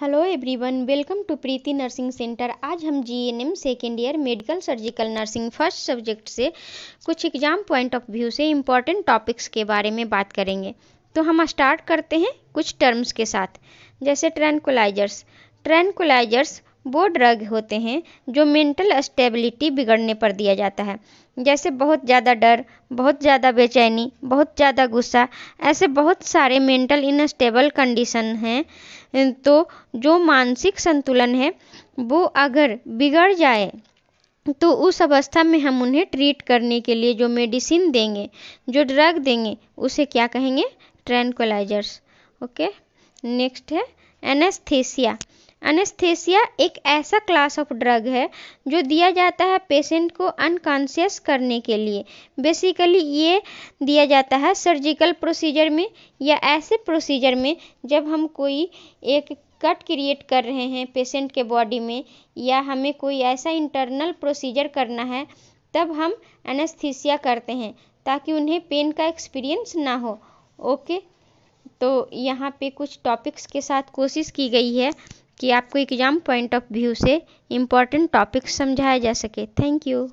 hello everyone welcome to Preeti nursing centre आज हम G N M second year medical surgical nursing first subject से कुछ exam point of view से important topics के बारे में बात करेंगे तो हम स्टार्ट करते हैं कुछ टर्म्स के साथ जैसे ट्रैनकोलाइजर्स ट्रैंकुलाइजर्स वो ड्रग होते हैं जो मेंटल स्टेबिलिटी बिगड़ने पर दिया जाता है जैसे बहुत ज़्यादा डर बहुत ज़्यादा बेचैनी बहुत ज़्यादा गुस्सा ऐसे बहुत सारे मेंटल इनस्टेबल कंडीशन हैं तो जो मानसिक संतुलन है वो अगर बिगड़ जाए तो उस अवस्था में हम उन्हें ट्रीट करने के लिए जो मेडिसिन देंगे जो ड्रग देंगे उसे क्या कहेंगे ट्रैंकोलाइजर्स ओके नेक्स्ट है एनेस्थेसिया अनेस्थेसिया एक ऐसा क्लास ऑफ ड्रग है जो दिया जाता है पेशेंट को अनकॉन्शियस करने के लिए बेसिकली ये दिया जाता है सर्जिकल प्रोसीजर में या ऐसे प्रोसीजर में जब हम कोई एक कट क्रिएट कर रहे हैं पेशेंट के बॉडी में या हमें कोई ऐसा इंटरनल प्रोसीजर करना है तब हम एनेस्थीसिया करते हैं ताकि उन्हें पेन का एक्सपीरियंस ना हो ओके तो यहाँ पे कुछ टॉपिक्स के साथ कोशिश की गई है कि आपको एग्ज़ाम पॉइंट ऑफ व्यू से इम्पॉर्टेंट टॉपिक्स समझाया जा सके थैंक यू